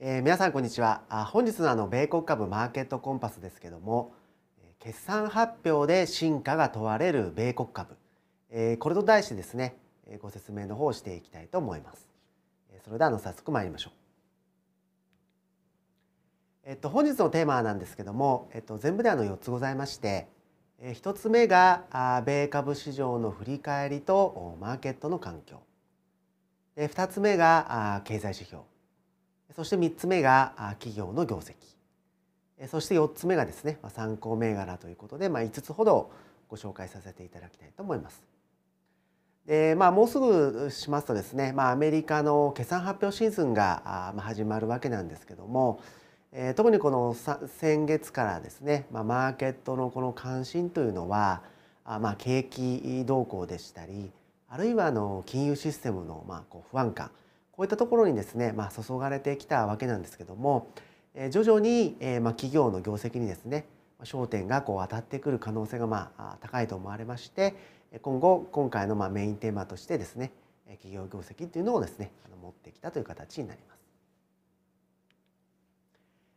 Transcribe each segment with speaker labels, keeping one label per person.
Speaker 1: えー、皆さんこんにちは本日のあの米国株マーケットコンパスですけども決算発表で進化が問われる米国株、えー、これと題してですねえご説明の方をしていきたいと思いますえそれではあの早速参りましょうえっと本日のテーマなんですけどもえっと全部であの四つございましてえ1つ目があ米株市場の振り返りとマーケットの環境で二つ目があ経済指標そして3つ目が企業の業績そして4つ目がですね参考銘柄ということで、まあ、5つほどご紹介させていただきたいと思います。でまあ、もうすぐしますとですね、まあ、アメリカの決算発表シーズンが始まるわけなんですけども、え特にこの先月からですね、まあ、マーケットのこの関心というのはあ、まあ、景気動向でしたりあるいはあの金融システムのまあこう不安感こういったところにですね、まあ、注がれてきたわけなんですけども、え徐々に、えまあ、企業の業績にですね焦点がこう当たってくる可能性がまあ高いと思われまして今後今回のまあメインテーマとしてですね企業業績というのをですね持ってきたという形になります。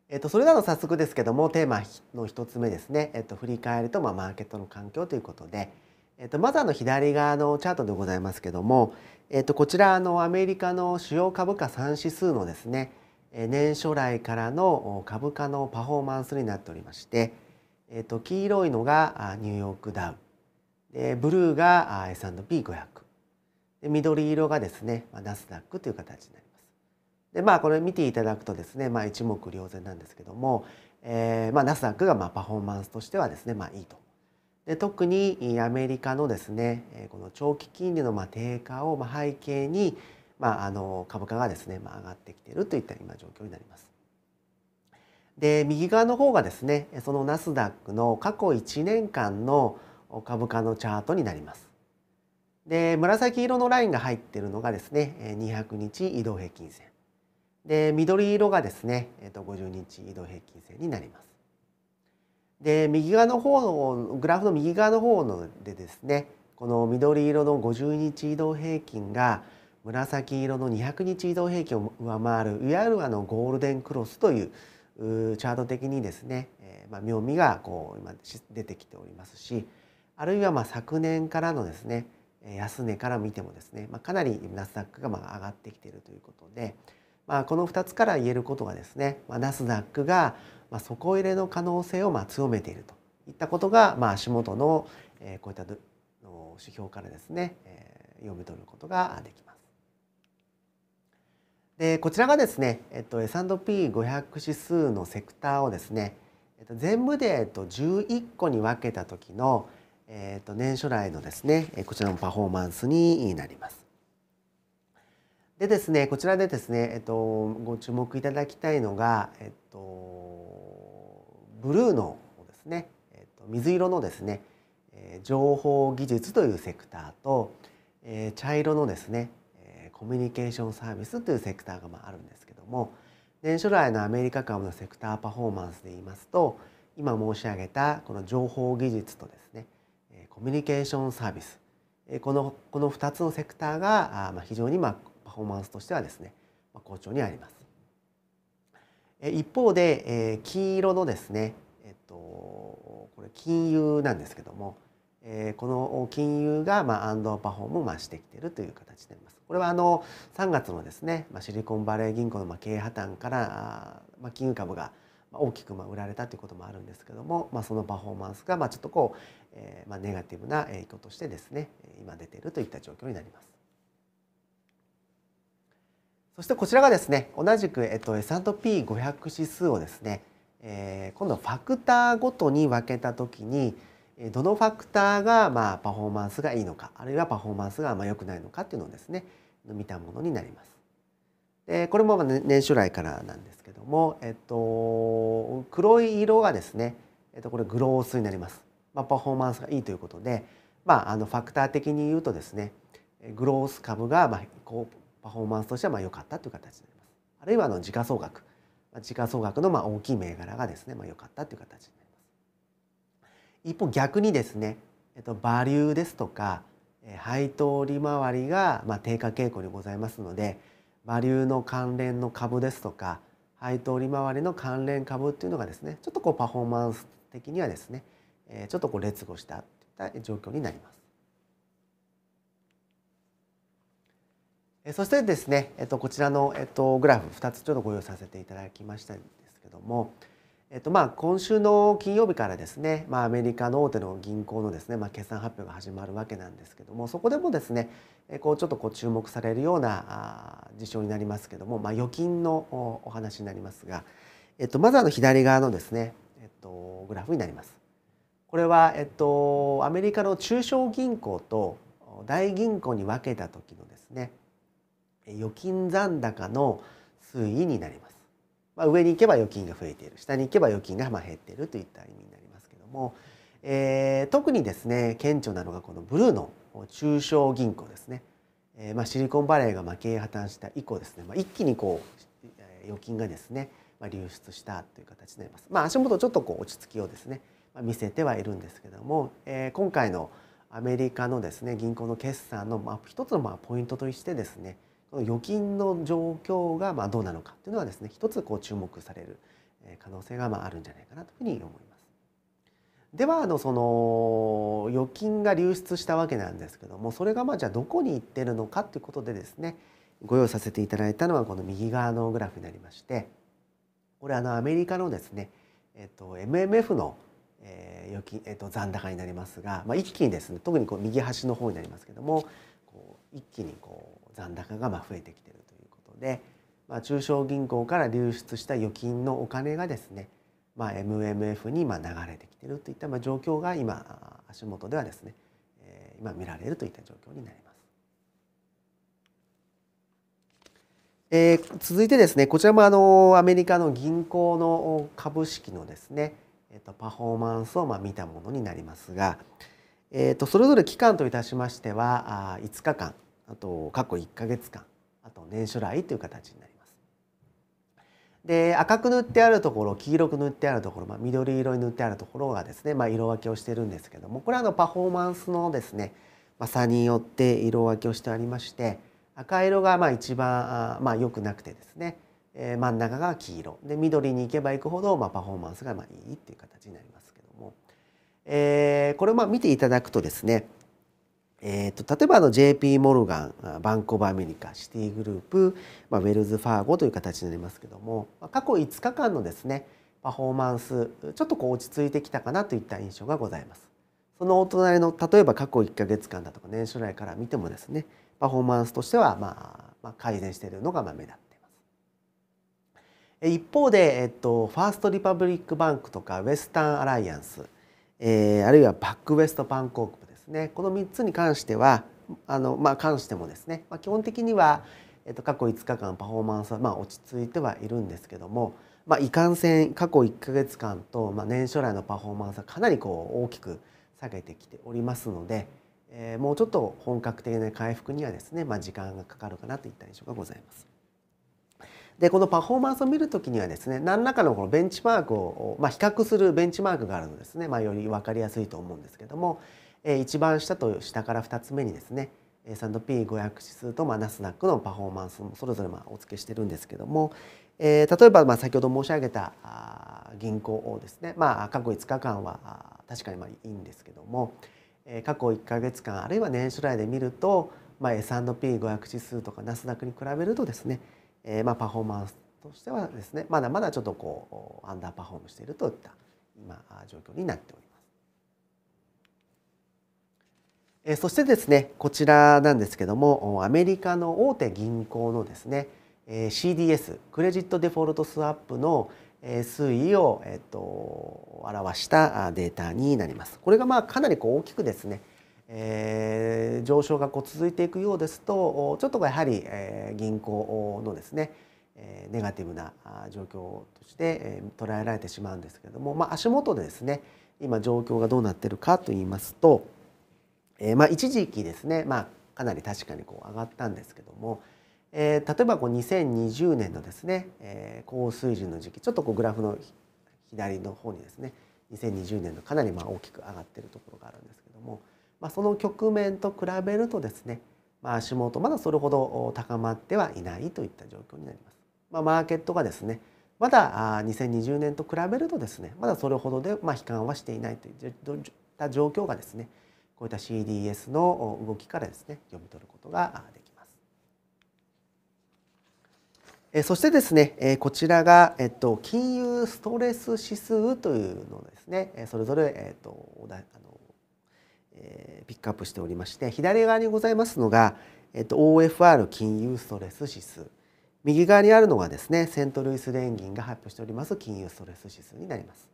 Speaker 1: えっと、それでは早速ですけどもテーマの1つ目ですね、えっと、振り返るとまあマーケットの環境ということで、えっと、まずあの左側のチャートでございますけども、えっと、こちらのアメリカの主要株価3指数のですね年初来からの株価のパフォーマンスになっておりまして、えっと、黄色いのがニューヨークダウでブルーが S&P500 で緑色がですねナスダックという形になります。でまあこれ見ていただくとですね、まあ、一目瞭然なんですけども、えーまあ、ナスダックがまあパフォーマンスとしてはですね、まあ、いいと。で特にアメリカのですねこの長期金利のま低下を背景に、まあ、あの株価がですね、まあ、上がってきているといった今状況になります。で右側の方がですねそのナスダックの過去1年間の株価のチャートになります。で紫色のラインが入っているのがですね200日移動平均線で緑色がですね50日移動平均線になります。で右側の方のグラフの右側の方のでですねこの緑色の50日移動平均が紫色の200日移動平均を上回るいわゆるあのゴールデンクロスというチャート的にですね、えー、まあ、妙味がこう今出てきておりますしあるいはま昨年からのですね安値から見てもですね、まあ、かなりナスダックがま上がってきているということで、まあ、この2つから言えることがですね、まナスダックがまあ、底入れの可能性をまあ強めているといったことが、まあ、足元の、えこういった指標からですね、え読み取ることができます。でこちらがですね、えっと、S&P500 指数のセクターをですね、えっと、全部で、えっと、11個に分けた時の、えっと、年初来のですねこちらのパフォーマンスになります。でですねこちらでですね、えっと、ご注目いただきたいのが、えっとブルーのですね、えー、と水色のですね、えー、情報技術というセクターと、えー、茶色のですね、えー、コミュニケーションサービスというセクターがまああるんですけども年初来のアメリカ株のセクターパフォーマンスで言いますと今申し上げたこの情報技術とですねコミュニケーションサービスこのこの2つのセクターが非常にまあパフォーマンスとしてはですね好調にあります。一方で、えー、黄色のですね、えっと、これ金融なんですけども、えー、この金融が、まあ、アンドパフォームを増してきているという形になります。これはあの3月のですね、まあ、シリコンバレー銀行のまあ経営破綻から、あ、まあ、金融株が大きくまあ売られたということもあるんですけども、まあ、そのパフォーマンスがまあちょっとこう、えー、まあネガティブな影響としてですね今出ているといった状況になります。そしてこちらがですね同じく、えっと、S&P500 指数をですね、えー、今度ファクターごとに分けた時にどのファクターが、まあ、パフォーマンスがいいのかあるいはパフォーマンスがあんま良くないのかっていうのをですね見たものになります。でこれも年初来からなんですけども、えっと、黒い色がですね、えっと、これグロースになります、まあ、パフォーマンスがいいということで、まあ、あのファクター的に言うとですねグロース株がまあこうパフォーマンスとしてはまあ良かったという形になります。あるいはあの時価総額時価総額のまあ大きい銘柄がですね、まあ、良かったという形になります。一方逆にですね、えっと、バリューですとか配当利回りがまあ低下傾向にございますのでバリューの関連の株ですとか配当利回りの関連株っていうのがですねちょっとこうパフォーマンス的にはですねちょっとこう劣後したといった状況になります。そしてですね、えっと、こちらの、えっと、グラフ2つちょっとご用意させていただきましたんですけども、えっとまあ、今週の金曜日からですね、まあ、アメリカの大手の銀行のですね、まあ、決算発表が始まるわけなんですけどもそこでもですねこうちょっとこう注目されるようなあ事象になりますけども、まあ、預金のお話になりますが、えっと、まずあの左側のですね、えっと、グラフになります。これは、えっと、アメリカの中小銀行と大銀行に分けた時のですね預金残高の推移になります。まあ、上に行けば預金が増えている下に行けば預金がまあ減っているといった意味になりますけども、えー、特にですね顕著なのがこのブルーの中小銀行ですね、えー、まあ、シリコンバレーがまあ経営破綻した以降ですね、まあ、一気にこう預金がですね、ま流出したという形になります。まあ、足元ちょっとこう落ち着きをですね、ま見せてはいるんですけども、えー、今回のアメリカのですね銀行の決算のまあ一つのまあポイントとしてですね預金の状況がまどうなのかというのはですね一つこう注目される可能性がまあるんじゃないかなというふうに思います。ではあのその預金が流出したわけなんですけどもそれがまあじゃあどこに行ってるのかということでですねご用意させていただいたのはこの右側のグラフになりましてこれあのアメリカのですね、えっと、MMF のえ預金、えっと残高になりますが、まあ、一気にですね特にこう右端の方になりますけどもこう一気にこう残高がま増えてきてるということで、まあ、中小銀行から流出した預金のお金がですね、まあ、MMF にま流れてきてるといったま状況が今足元ではですね、え今見られるといった状況になります。えー、続いてですねこちらもあのアメリカの銀行の株式のですね、えー、とパフォーマンスをま見たものになりますが、えー、とそれぞれ期間といたしましてはあ5日間あと過去1ヶ月間あと年初来という形になります。で赤く塗ってあるところ黄色く塗ってあるところ、まあ、緑色に塗ってあるところがですね、まあ、色分けをしてるんですけどもこれはのパフォーマンスのですね、まあ、差によって色分けをしてありまして赤色がまあ一番まあ、良くなくてですね、えー、真ん中が黄色で緑に行けば行くほど、まあ、パフォーマンスがまあいいっていう形になりますけども、えー、これをまあ見ていただくとですねえーと、例えばあの JP モルガンバンコブアメリカシティグループ、まあ、ウェルズ・ファーゴという形になりますけども過去5日間のですねパフォーマンスちょっとこう落ち着いてきたかなといった印象がございます。そのお隣の例えば過去1か月間だとか年初来から見てもですねパフォーマンスとしては、まあ、まあ改善しているのが目立っています。一方で、えっと、ファーストリパブリックバンクとかウェスタンアライアンス、えー、あるいはバックウェストバンコークねこの3つに関してはあのまあ関してもですね、まあ、基本的には、えっと、過去5日間パフォーマンスはまあ落ち着いてはいるんですけども、まあ、いかんせん過去1か月間と、まあ、年初来のパフォーマンスはかなりこう大きく下げてきておりますので、えー、もうちょっと本格的な回復にはですね、まあ、時間がかかるかなといった印象がございます。でこのパフォーマンスを見る時にはですね何らかのこのベンチマークを、まあ、比較するベンチマークがあるのですね、まあ、より分かりやすいと思うんですけども、一番下と下から2つ目にですね S&P500 指数とまあナスダックのパフォーマンスもそれぞれまあお付けしてるんですけども、え例えばまあ先ほど申し上げた銀行をですね、まあ、過去5日間は確かにまあいいんですけども、え過去1か月間あるいは年初来で見ると、まあ、S&P500 指数とかナスダックに比べるとですね、えまあパフォーマンスとしてはですねまだまだちょっとこうアンダーパフォームしているといった今状況になっております。えそしてですねこちらなんですけどもアメリカの大手銀行のですね、え CDS クレジットデフォルトスワップの推移を、えっと、表したデータになります。これがまあかなりこう大きくですね、えー、上昇がこう続いていくようですとちょっとやはり、え銀行のですねネガティブな状況として捉えられてしまうんですけれども、まあ、足元でですね今状況がどうなっているかと言いますとえー、まあ、一時期ですね、まあ、かなり確かにこう上がったんですけども、えー、例えばこう2020年のですね、えー、高水準の時期ちょっとこうグラフの左の方にですね2020年のかなりまあ大きく上がってるところがあるんですけども、まあ、その局面と比べるとですね、まあ、足元まだそれほど高まってはいないといった状況になります。まあ、マーケットがですねまだ2020年と比べるとですねまだそれほどで、まあ、悲観はしていないといった状況がですね、こういった CDS の動きからですね読み取ることができます。そしてですねこちらが、えっと、金融ストレス指数というのですねそれぞれ、えっと、あのピックアップしておりまして左側にございますのが、えっと、OFR 金融ストレス指数右側にあるのがですねセントルイス連銀が発表しております金融ストレス指数になります。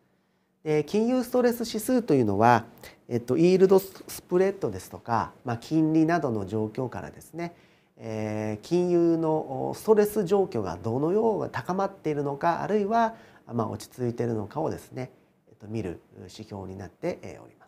Speaker 1: 金融ストレス指数というのは、えっと、イールドスプレッドですとか、まあ、金利などの状況からですね、えー、金融のストレス状況がどのように高まっているのかあるいは、まあ、落ち着いているのかをですね、えっと、見る指標になっております。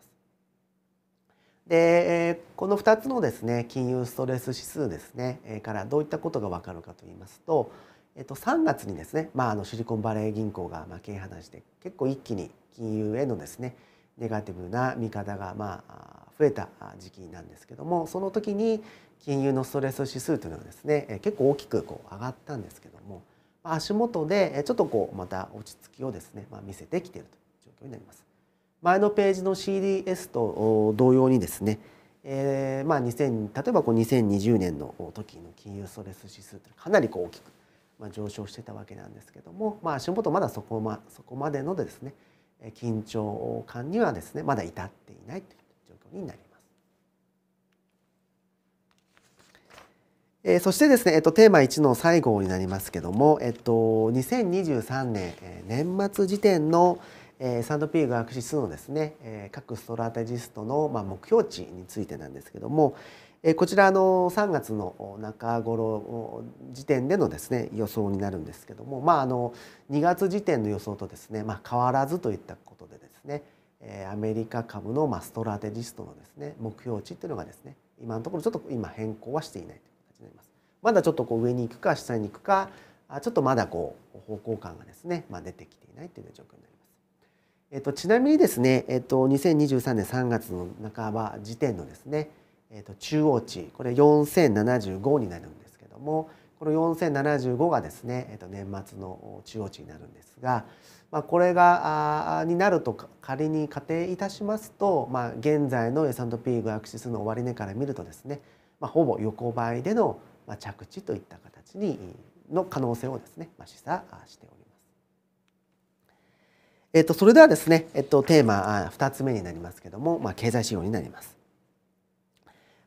Speaker 1: でこの2つのですね金融ストレス指数ですねからどういったことが分かるかと言いますとえっと、3月にですね、まあ、あのシリコンバレー銀行がまあ経営破綻して結構一気に金融へのですねネガティブな見方がまあ増えた時期なんですけどもその時に金融のストレス指数というのはですね結構大きくこう上がったんですけども足元でちょっとこうまた落ち着きをですね、まあ、見せてきているという状況になります。前のページの CDS と同様にですねえーまあ、2000例えばこう2020年の時の金融ストレス指数というのはかなりこう大きくまあ、上昇してたわけなんですけども、まあ、足元まだそこ,、ま、そこまでのですね緊張感にはですねまだ至っていないという状況になります。えー、そしてですね、えっと、テーマ1の最後になりますけども、えっと、2023年、え年末時点の、えー、サンドピーク学指数のですね、えー、各ストラテジストの、まあ、目標値についてなんですけども、こちらの3月の中頃時点でのですね予想になるんですけども、まあ、あの2月時点の予想とですね、まあ、変わらずといったことでですねアメリカ株のまあストラテジストのですね目標値っていうのがですね今のところちょっと今変更はしていないという形になります。まだちょっとこう上に行くか下に行くかちょっとまだこう方向感がですね、まあ、出てきていないという状況になります。えっと、ちなみにですね、えっと、2023年3月の半ば時点のですねえー、と中央値これ4075になるんですけどもこの4075がですね、えー、と年末の中央値になるんですが、まあ、これがになると仮に仮定いたしますと、まあ、現在の S&P 500指数の終値から見るとですね、まあ、ほぼ横ばいでの着地といった形にの可能性をですね、まあ、示唆しております。えっと、それではですね、えっと、テーマ2つ目になりますけども、まあ、経済指標になります。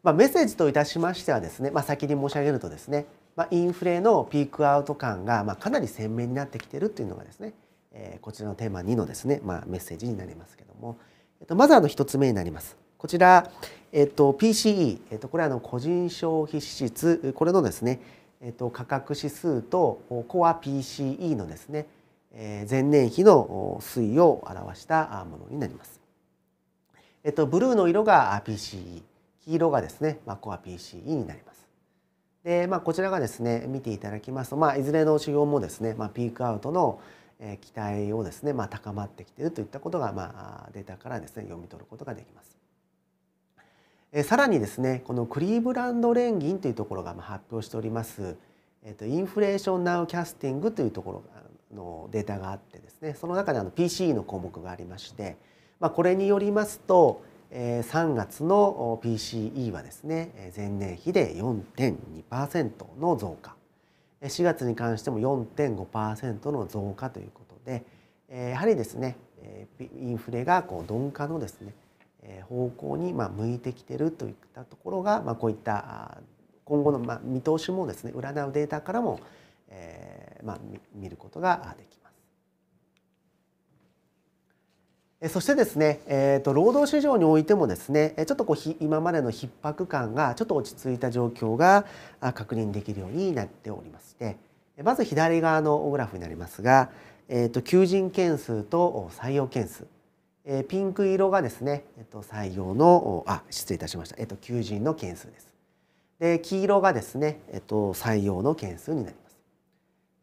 Speaker 1: まあ、メッセージといたしましてはですね、まあ、先に申し上げるとですね、まあ、インフレのピークアウト感がまかなり鮮明になってきてるっていうのがですね、えー、こちらのテーマ2のですね、まメッセージになりますけども、えっと、まずあの1つ目になります。こちら、えっと、PCE、えっと、これはあの個人消費支出これのですね、えっと、価格指数とコア PCE のですね、えー、前年比の推移を表したものになります。えっと、ブルーの色が PCE 黄色がですね、まあ、コア PCE になります。で、まあ、こちらがですね見ていただきますと、まあ、いずれの指標もですね、まあ、ピークアウトの期待をですね、まあ、高まってきているといったことが、まあ、データからですね読み取ることができます。えさらにですねこのクリーブランド連銀というところが発表しております、えっとインフレーションナウキャスティングというところのデータがあってですねその中であの PCE の項目がありまして、まあ、これによりますと3月の PCE はですね前年比で4.2%の増加4月に関しても4.5%の増加ということでやはりですねインフレがこう鈍化のですね方向に向いてきているといったところが、こういった今後の見通しもですね占うデータからも、見ることができます。そしてですね、えーと、労働市場においてもですねちょっとこう今までの逼迫感がちょっと落ち着いた状況が確認できるようになっておりましてまず左側のグラフになりますが、えーと、求人件数と採用件数、えー、ピンク色がですね、えーと、と採用のあ失礼いたしました、えー、と求人の件数です。で黄色がですね、えー、と採用の件数になります。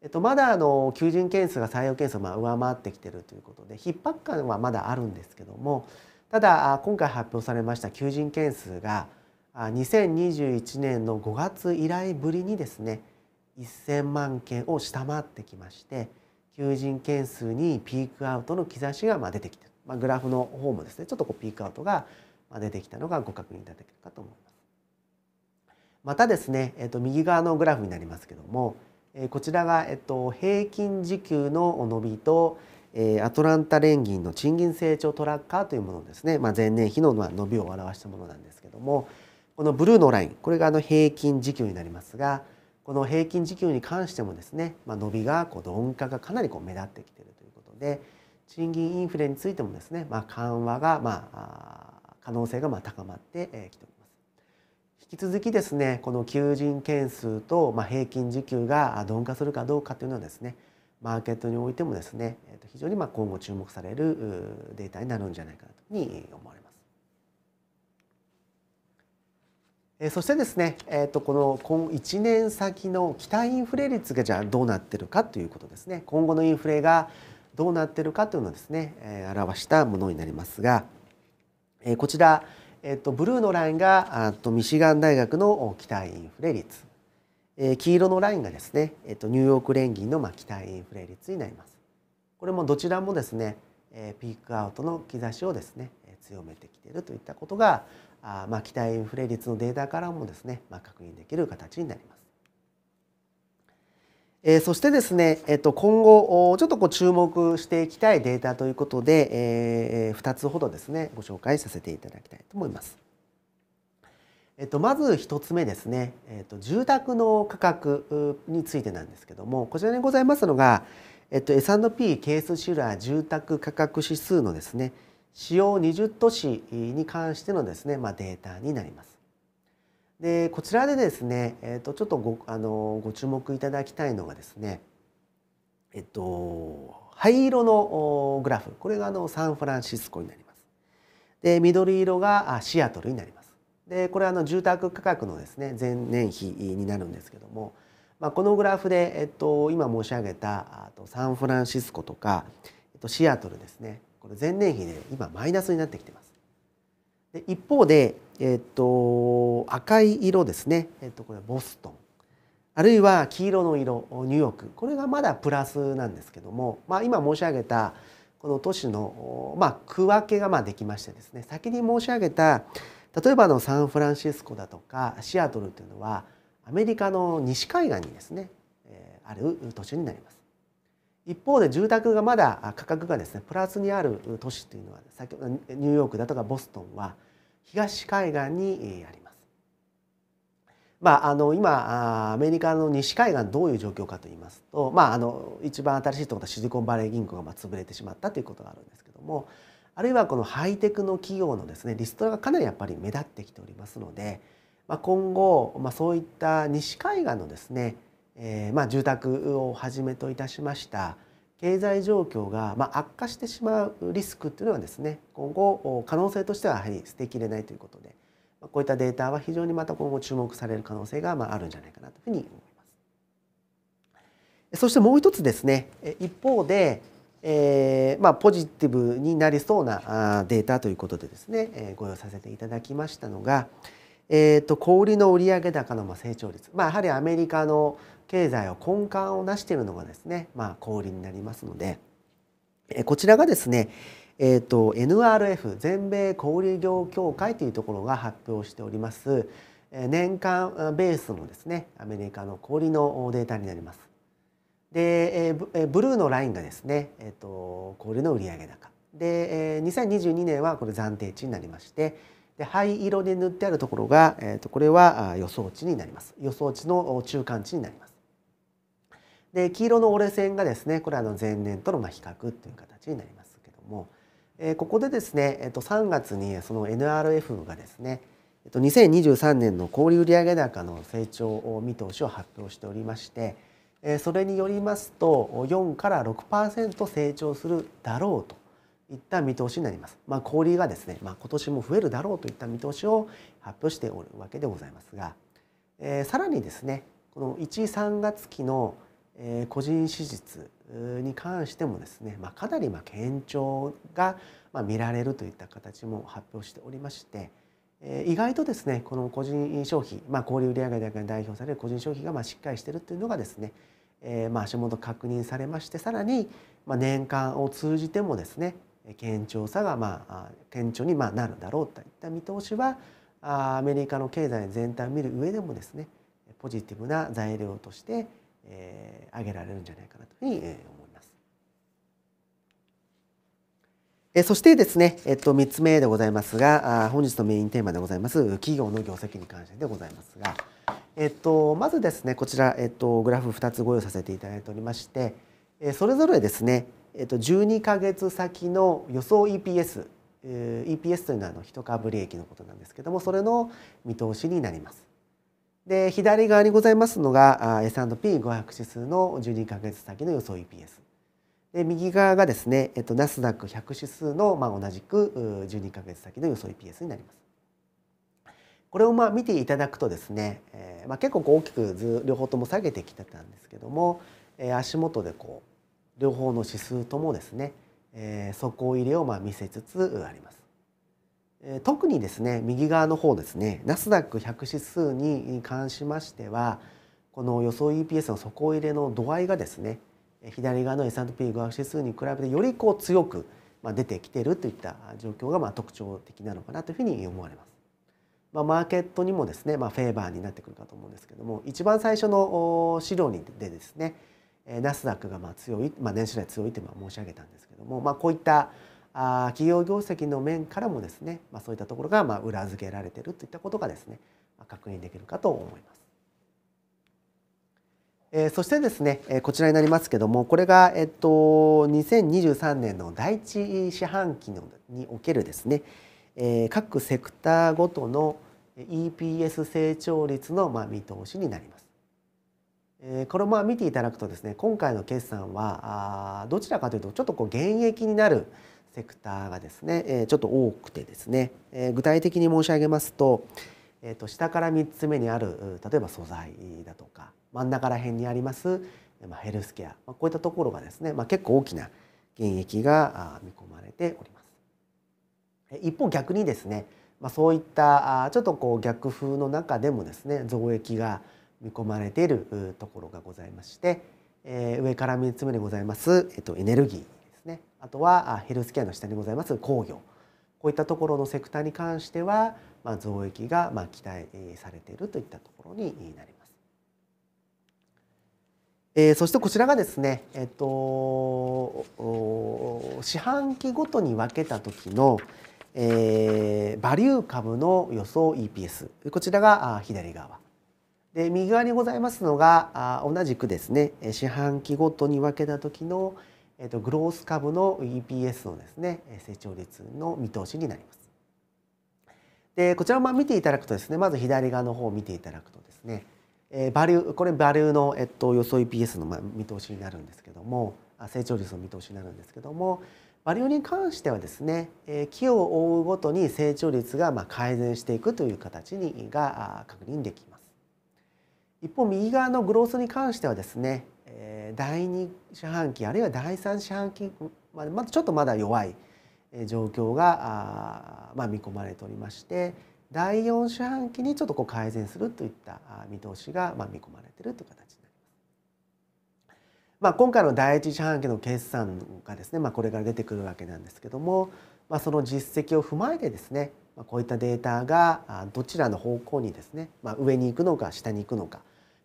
Speaker 1: えっと、まだあの求人件数が採用件数をまあ上回ってきてるということで逼迫感はまだあるんですけどもただ今回発表されました求人件数が2021年の5月以来ぶりにですね1,000万件を下回ってきまして求人件数にピークアウトの兆しがまあ出てきてる、まあ、グラフの方もですねちょっとこうピークアウトが出てきたのがご確認いただけるかと思います。またですね、えっと、右側のグラフになりますけどもこちらが、えっと、平均時給の伸びとアトランタ連銀の賃金成長トラッカーというものですね、まあ、前年比の伸びを表したものなんですけどもこのブルーのラインこれがあの平均時給になりますがこの平均時給に関してもですね、まあ、伸びがこう鈍化がかなりこう目立ってきているということで賃金インフレについてもですね、まあ、緩和がまあ可能性がまあ高まってきております。引き続きですねこの求人件数と、ま平均時給が鈍化するかどうかというのはですねマーケットにおいてもですね非常にま今後注目されるデータになるんじゃないかなというふうに思われます。そしてですね、えとこの今1年先の期待インフレ率がじゃあどうなってるかということですね今後のインフレがどうなってるかというのをですね、え表したものになりますが、えこちらえっと、ブルーのラインがあとミシガン大学の期待インフレ率、えー、黄色のラインがですね、えっと、ニューヨーク連銀のまあ期待インフレ率になります。これもどちらもですね、えー、ピークアウトの兆しをですね強めてきているといったことがあまあ期待インフレ率のデータからもですね、まあ、確認できる形になります。えー、そしてですね、えっと、今後ちょっとこう注目していきたいデータということで、えー、2つほどですねご紹介させていただきたいと思います。えっと、まず1つ目ですね、えっと、住宅の価格についてなんですけどもこちらにございますのが、えっと、S&P ケースシュラー住宅価格指数のですね使用20都市に関してのですね、まあ、データになります。でこちらでですね、えー、とちょっとごあのご注目いただきたいのがですねえっと灰色のグラフこれがあのサンフランシスコになります。で緑色がシアトルになります。でこれはあの住宅価格のですね前年比になるんですけども、まあ、このグラフで、えっと、今申し上げたあとサンフランシスコとか、えっと、シアトルですねこれ前年比で今マイナスになってきてます。で一方で、えーと、赤い色ですね、えーと、これボストンあるいは黄色の色ニューヨークこれがまだプラスなんですけども、まあ、今申し上げたこの都市の、まあ、区分けがまあできましてですね先に申し上げた例えばのサンフランシスコだとかシアトルというのはアメリカの西海岸にですね、えー、ある都市になります。一方で住宅がまだ価格がですねプラスにある都市というのは先ほどニューヨークだとかボストンは東海岸にあります。まあ、あの今アメリカの西海岸どういう状況かと言いますと、まあ、あの一番新しいところはシリコンバレー銀行が潰れてしまったということがあるんですけどもあるいはこのハイテクの企業のですねリストラがかなりやっぱり目立ってきておりますので、まあ、今後、まそういった西海岸のですねえー、まあ、住宅をはじめといたしました経済状況が、まあ、悪化してしまうリスクというのはですね今後可能性としてはやはり捨てきれないということでこういったデータは非常にまた今後注目される可能性が、まあ、あるんじゃないかなというふうに思います。そしてもう一つですね一方で、えーまあ、ポジティブになりそうなデータということでですねご用意させていただきましたのが、えーと、小売りの売上高の成長率、まあ、やはりアメリカの経済を根幹をなしているのがですね、まあ、氷になりますので、えこちらがですね、えーと、と NRF 全米小売業協会というところが発表しております年間ベースのですねアメリカの小売のデータになります。でブルーのラインがですね、えーと、と小売の売上高で2022年はこれ暫定値になりましてで灰色で塗ってあるところが、えーと、とこれは予想値になります予想値の中間値になります。で黄色の折れ線がですねこれあの前年との比較という形になりますけども、えー、ここでですね、えー、と3月にその NRF がですね、えー、と2023年の小売売上高の成長を見通しを発表しておりまして、えー、それによりますと4から6%成長するだろうといった見通しになります。まあ、小売がですね、まあ、今年も増えるだろうといった見通しを発表しておるわけでございますが、えー、さらにですねこの1、3月期のえー、個人手術に関してもですね、まあ、かなりま堅調がま見られるといった形も発表しておりまして、えー、意外とですねこの個人消費、まあ、小売売上高に代表される個人消費がましっかりしてるっていうのがですね、えー、ま足元確認されましてさらにま年間を通じてもですね堅調さがまあ堅調にまなるだろうといった見通しはアメリカの経済全体を見る上でもですねポジティブな材料としてえー、げられるんじゃないかなというふうに、え思います。えそしてですね、えっと、3つ目でございますがあ本日のメインテーマでございます企業の業績に関してでございますが、えっと、まずですねこちら、えっと、グラフ2つご用意させていただいておりまして、えそれぞれですね、えっと、12か月先の予想 EPS、え EPS というのはあの一株利益のことなんですけどもそれの見通しになります。で左側にございますのが S&P500 指数の12ヶ月先の予想 EPS で右側がですね、えっと、ナスダック100指数の、まあ、同じく12ヶ月先の予想 EPS になります。これをまあ見ていただくとですね、えーまあ、結構大きくず両方とも下げてきてたんですけども、えー、足元でこう両方の指数ともですね、えー、底入れをまあ見せつつあります。特にですね右側の方ですねナスダック100指数に関しましてはこの予想 EPS の底入れの度合いがですね左側の S&P500 指数に比べてよりこう強く出てきてるといった状況がまあ特徴的なのかなというふうに思われます。まあ、マーケットにもですね、まあ、フェーバーになってくるかと思うんですけども一番最初の資料にでですねナスダックがまあ強い、まあ、年初来強いというのは申し上げたんですけども、まあ、こういったあ企業業績の面からもですね、まあ、そういったところがまあ裏付けられてるといったことがですね、まあ、確認できるかと思います。えー、そしてですね、えー、こちらになりますけどもこれが、えっと、2023年の第一四半期のにおけるですね、えー、各セクターごとの EPS 成長率のまあ見通しになります。えこれも見ていただくとですね今回の決算はあどちらかというとちょっとこう減益になる、セクターがですね、えちょっと多くてですね、え具体的に申し上げますと,、えー、と下から3つ目にある例えば素材だとか真ん中ら辺にあります、まヘルスケア、まこういったところがですね、ま結構大きな現役が見込まれております。一方逆にですね、まそういったちょっとこう逆風の中でもですね増益が見込まれているところがございまして、え上から3つ目でございます、えとエネルギーですねあとはヘルスケアの下にございます工業こういったところのセクターに関しては、まあ、増益がまあ期待されているといったところになります。えー、そしてこちらがですね、えっと、四半期ごとに分けた時の、えー、バリュー株の予想 EPS こちらが左側で右側にございますのが同じくですね四半期ごとに分けた時の、えーえっとグロース株の EPS のですね成長率の見通しになります。でこちらをまあ見ていただくとですねまず左側の方を見ていただくとですね、えバリューこれバリューの、えっと、予想 EPS のまあ見通しになるんですけども成長率の見通しになるんですけどもバリューに関してはですね、えー、木を追うごとに成長率がまあ改善していくという形にが確認できます。一方右側のグロースに関してはですね第2四半期あるいは第3四半期までまだちょっとまだ弱い状況がまあ見込まれておりまして第4四半期にちょっとこう改善するといった見通しがまあ見込まれているという形になります。まあ、今回の第1四半期の決算がですね、まあ、これから出てくるわけなんですけども、まあ、その実績を踏まえてですね、まあ、こういったデータがどちらの方向にですね、まあ、上に行くのか下に行くのか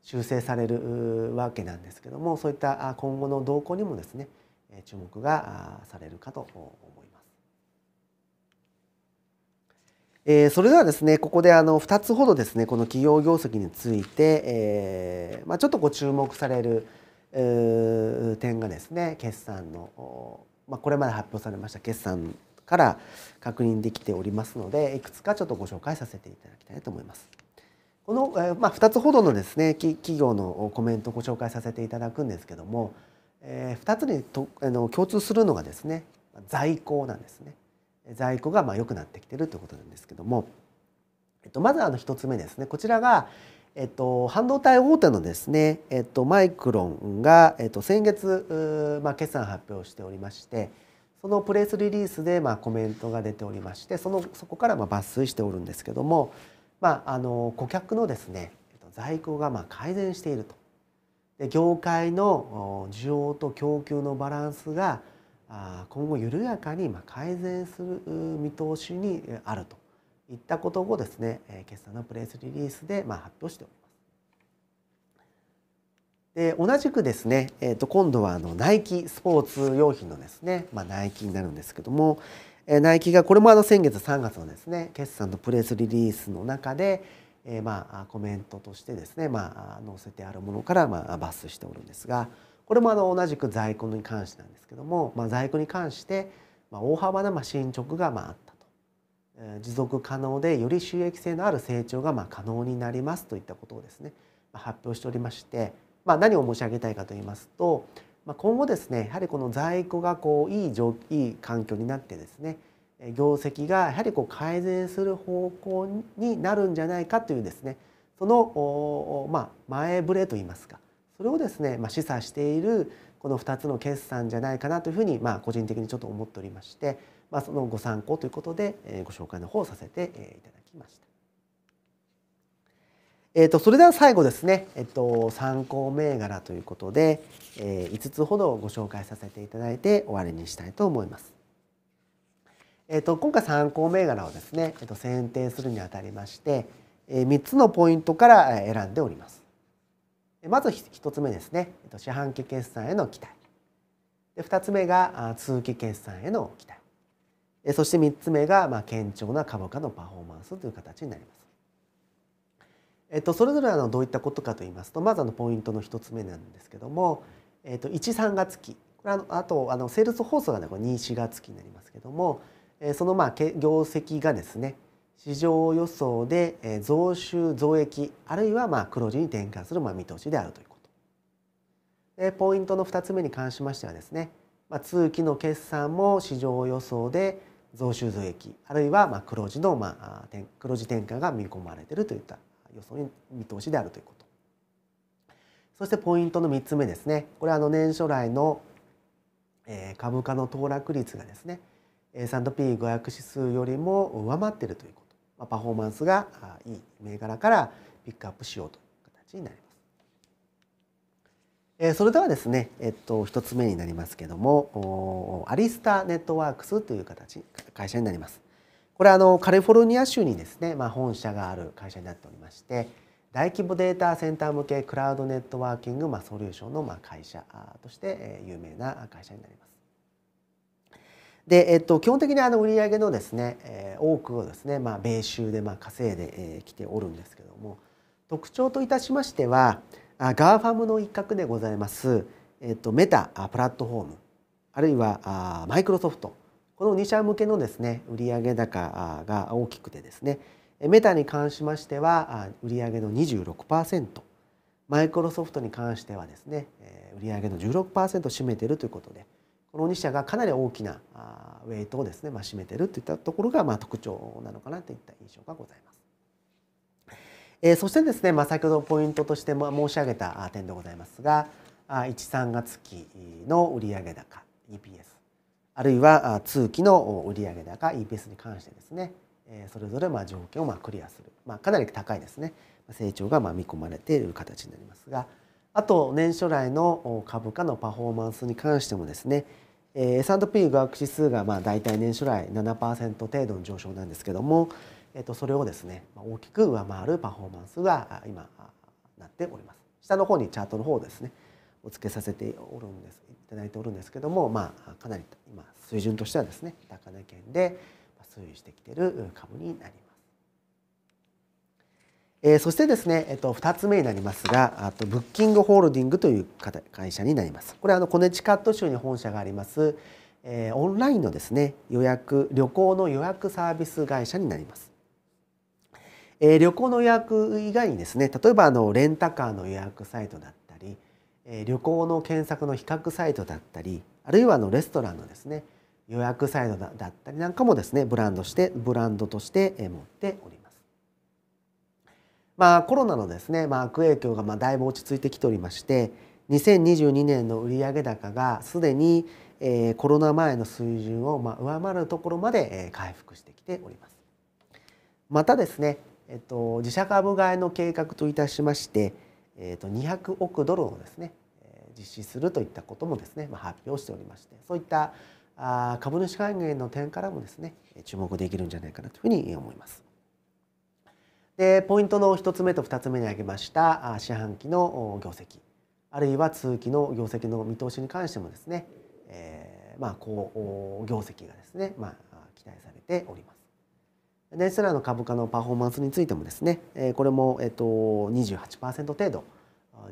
Speaker 1: 修正されるわけなんですけどもそういった今後の動向にもですね注目がされるかと思います。えそれではですねここであの2つほどですねこの企業業績について、えまちょっとご注目される、点がですね決算の、まこれまで発表されました決算から確認できておりますのでいくつかちょっとご紹介させていただきたいと思います。この、えまあ、2つほどのですね企業のコメントをご紹介させていただくんですけども、えー、2つにとあの共通するのがですね在庫なんですね。在庫がまあ良くなってきてるということなんですけども、えっと、まずあの1つ目ですねこちらが、えっと、半導体大手のですね、えっと、マイクロンが、えっと、先月、まあ、決算発表しておりましてそのプレスリリースでまあコメントが出ておりましてそのそこからまあ抜粋しておるんですけども。まあ、あの顧客のですね在庫がま改善しているとで業界の需要と供給のバランスが今後緩やかに改善する見通しにあるといったことをですね決算のプレスリリースで発表しております。で同じくですね、えー、と今度はあのナイキスポーツ用品のですね、まあ、ナイキになるんですけども、ナイキがこれもあの先月3月のですね決算のプレスリリースの中で、えまあ、コメントとしてですね、まあ、載せてあるものから、まあ、抜粋しておるんですがこれもあの同じく在庫に関してなんですけども、まあ、在庫に関して、まあ、大幅なまあ進捗がまああったと、え持続可能でより収益性のある成長がまあ可能になりますといったことをですね、発表しておりまして、まあ、何を申し上げたいかと言いますとまあ、今後ですねやはりこの在庫がこういい状いい環境になってですね業績がやはりこう改善する方向になるんじゃないかというですねその、まあ、前触れといいますかそれをですね、まあ、示唆しているこの2つの決算じゃないかなというふうに、まあ、個人的にちょっと思っておりまして、まあ、そのご参考ということで、えご紹介の方をさせていただきました。えーと、それでは最後ですね、えっ、ー、と、参考銘柄ということで、えー、5つほどご紹介させていただいて終わりにしたいと思います。えーと、今回参考銘柄をですね、えーと、と選定するにあたりまして、えー、3つのポイントから選んでおります。まず1つ目ですね、えー、と四半期決算への期待。で2つ目が通期決算への期待。そして3つ目が、まあ、堅調な株価のパフォーマンスという形になります。えっと、それぞれのどういったことかと言いますとまずあのポイントの1つ目なんですけども、えっと、13月期これあのあとあのセールス放送が、ね、これ24月期になりますけども、えそのまあ業績がですね市場予想で増収増益あるいはまあ黒字に転換するまあ見通しであるということ。でポイントの2つ目に関しましてはですね、まあ、通期の決算も市場予想で増収増益あるいはまあ黒字のまあ黒字転換が見込まれているといった予想に見通しであるということ。そしてポイントの3つ目ですね。これはあの年初来の株価の騰落率がですね S&P500 指数よりも上回っているということ、パフォーマンスがいい銘柄からピックアップしようという形になります。それではですね、えっと、1つ目になりますけどもアリスタネットワークスという形会社になります。これあのカリフォルニア州にですね、まあ、本社がある会社になっておりまして大規模データセンター向けクラウドネットワーキング、まあ、ソリューションのまあ会社として有名な会社になります。で、えっと、基本的にあの売上のですね、えー、多くをですね、まあ、米州でまあ稼いできておるんですけども特徴といたしましてはガーファムの一角でございます、えっと、メタプラットフォームあるいはマイクロソフトこの2社向けのですね売上高が大きくてですねメタに関しましては売上の26%マイクロソフトに関してはですね売上の16%を占めているということでこの2社がかなり大きなウェイトをですね、まあ、占めているといったところがまあ特徴なのかなといった印象がございます。えそしてですね、まあ、先ほどポイントとして申し上げた点でございますが13月期の売上高 EPS あるいは通期の売上高 EPS に関してですねそれぞれま条件をまクリアする、まあ、かなり高いですね成長がま見込まれている形になりますがあと年初来の株価のパフォーマンスに関してもですね S&P 学指数がまあ大体年初来7%程度の上昇なんですけども、えっと、それをですね大きく上回るパフォーマンスが今なっております。下の方にチャートの方ですねお付けさせておるんですいただいておるんですけども、まあ、かなり今水準としてはですね高値圏で推移してきている株になります。えそしてですね、えっと、2つ目になりますがあとブッキングホールディングという会社になります。これあのコネチカット州に本社があります、えオンラインのですね予約旅行の予約サービス会社になります。え旅行の予約以外にですね例えばあのレンタカーの予約サイトだっ旅行の検索の比較サイトだったりあるいはあのレストランのですね予約サイトだったりなんかもですねブランドしてブランドとして持っております。まあ、コロナのですね、まあ、悪影響がまあだいぶ落ち着いてきておりまして2022年の売上高がすでに、えー、コロナ前の水準をまあ上回るところまで、えー、回復してきております。またですね、えっと、自社株買いの計画といたしましてえー、と200億ドルをですね実施するといったこともですね、まあ、発表しておりましてそういったあ株主還元の点からもですね注目できるんじゃないかなというふうに思います。でポイントの1つ目と2つ目に挙げました四半期の業績あるいは通期の業績の見通しに関してもですね、えー、まあ、こう業績がですね、まあ、期待されております。ネスラの株価のパフォーマンスについてもですねこれも、えっと、28%程度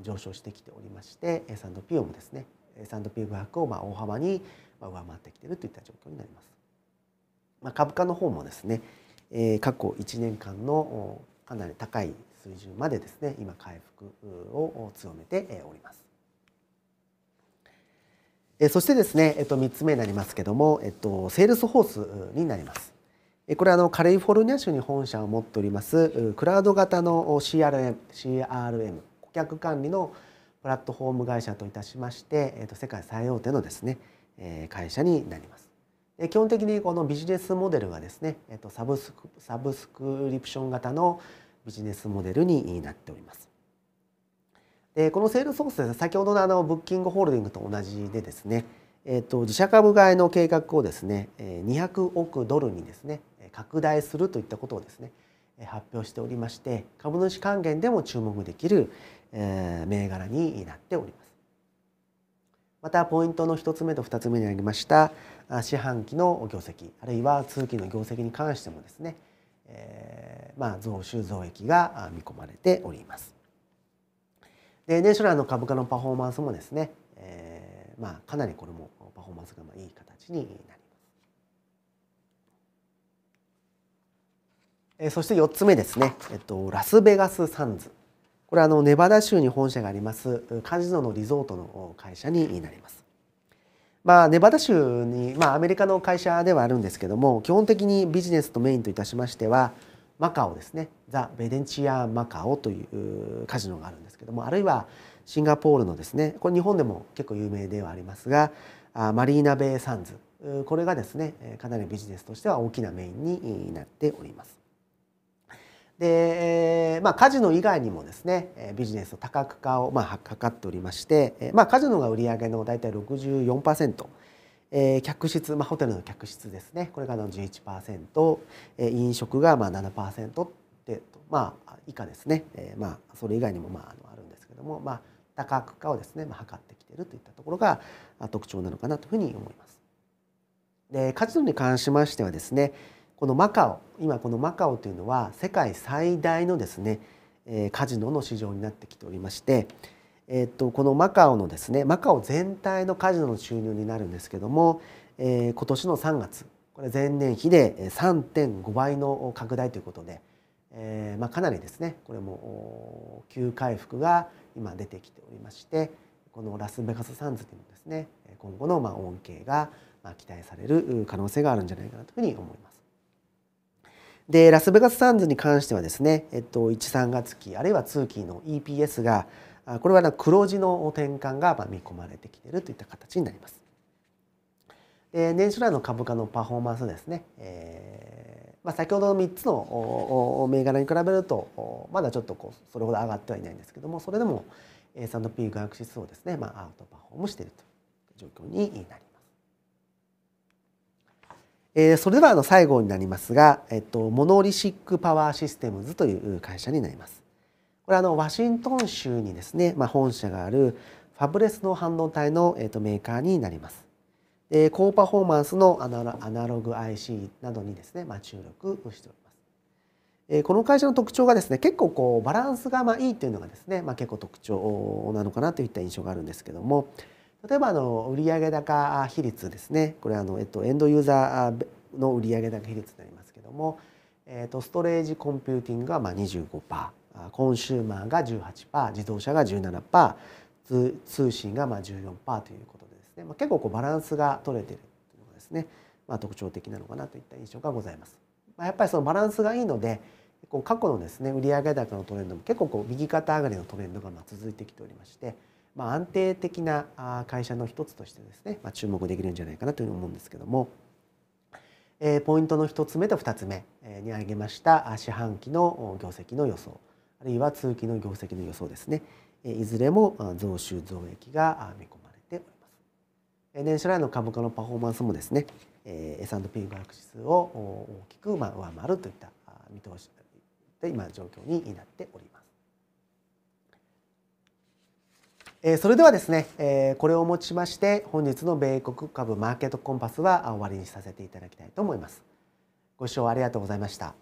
Speaker 1: 上昇してきておりまして S&P をもですね S&P500 をまあ大幅に上回ってきているといった状況になります。まあ、株価の方もですね、えー、過去1年間のかなり高い水準までですね今回復を強めております。えー、そしてですね、えっと、3つ目になりますけども、えっと、セールスフォースになります。これはあのカリフォルニア州に本社を持っておりますクラウド型の CRM, CRM 顧客管理のプラットフォーム会社といたしまして、えと世界最大手のですね、え会社になります。で基本的にこのビジネスモデルはですね、えとサブスクサブスクリプション型のビジネスモデルになっております。でこのセールソースです、先ほどのあのブッキングホールディングと同じでですね、えー、と自社株買いの計画をですね200億ドルにですね拡大するといったことをですね発表しておりまして株主還元でも注目できる、え銘柄になっておりますまたポイントの1つ目と2つ目に挙げました四半期の業績あるいは通期の業績に関してもですね、えー、まあ、増収増益が見込まれておりますで年初来の株価のパフォーマンスもですね、えー、まあ、かなりこれもパフォーマンスがいい形になりますえそして4つ目ですね、えっと、ラスベガスサンズ。これあのネバダ州に本社がありますカジノのリゾートの会社になります。まあ、ネバダ州に、まあ、アメリカの会社ではあるんですけども基本的にビジネスとメインといたしましてはマカオですねザ・ベデンチア・マカオというカジノがあるんですけどもあるいはシンガポールのですねこれ日本でも結構有名ではありますがマリーナ・ベイ・サンズこれがですねかなりビジネスとしては大きなメインになっております。で、えまあ、カジノ以外にもですねビジネスの多角化をまあ図っておりまして、まあ、カジノが売上の大体64%。えー、客室、まあ、ホテルの客室ですねこれがの11%、えー、飲食がまあ7%ってまあ以下ですね、えー、まあそれ以外にもまああるんですけども、まあ、多角化をですね、まあ、図ってきているといったところが特徴なのかなというふうに思います。でカジノに関しましてはですね、このマカオ今このマカオというのは世界最大のですね、えカジノの市場になってきておりまして、えっとこのマカオのですねマカオ全体のカジノの収入になるんですけども、えー、今年の3月これ前年比で3.5倍の拡大ということで、えーまあ、かなりですねこれも急回復が今出てきておりましてこのラスベガスサンズにもですね今後のまあ恩恵が期待される可能性があるんじゃないかなというふうに思います。でラスベガス・サンズに関してはですね、えっと、13月期あるいは通期の EPS がこれは黒字の転換が見込まれてきているといった形になります。で年初来の株価のパフォーマンスですね、えーまあ、先ほどの3つの銘柄に比べるとまだちょっとこうそれほど上がってはいないんですけどもそれでも S&P 学指数をですね、まあ、アウトパフォームしているという状況になります。えー、それではの最後になりますが、えっと、モノリシック・パワー・システムズという会社になります。これはあのワシントン州にですね、まあ、本社があるファブレスの半導体の、えっと、メーカーになります。で高パフォーマンスのアナログ IC などにですね、まあ、注力しております。えー、この会社の特徴がですね結構こうバランスがまあいいというのがですね、まあ、結構特徴なのかなといった印象があるんですけども、例えばあの売上高比率ですねこれあの、えっと、エンドユーザーの売上高比率になりますけども、えっと、ストレージコンピューティングがまあ25%コンシューマーが18%自動車が17%通通信がまあ14%ということでですね、まあ、結構こうバランスが取れてるいうのがですね、まあ、特徴的なのかなといった印象がございます。まあ、やっぱりそのバランスがいいので過去のですね売上高のトレンドも結構こう右肩上がりのトレンドがまあ続いてきておりまして。ま安定的な会社の一つとしてですね、ま注目できるんじゃないかなというふうに思うんですけども、えポイントの1つ目と2つ目に挙げました四半期の業績の予想あるいは通期の業績の予想ですねいずれも増収増益が見込まれております年初来の株価のパフォーマンスもですね S&P500 指数を大きく上回るといった見通しで今状況になっております。えそれではですね、えこれをもちまして本日の米国株マーケットコンパスは終わりにさせていただきたいと思います。ご視聴ありがとうございました。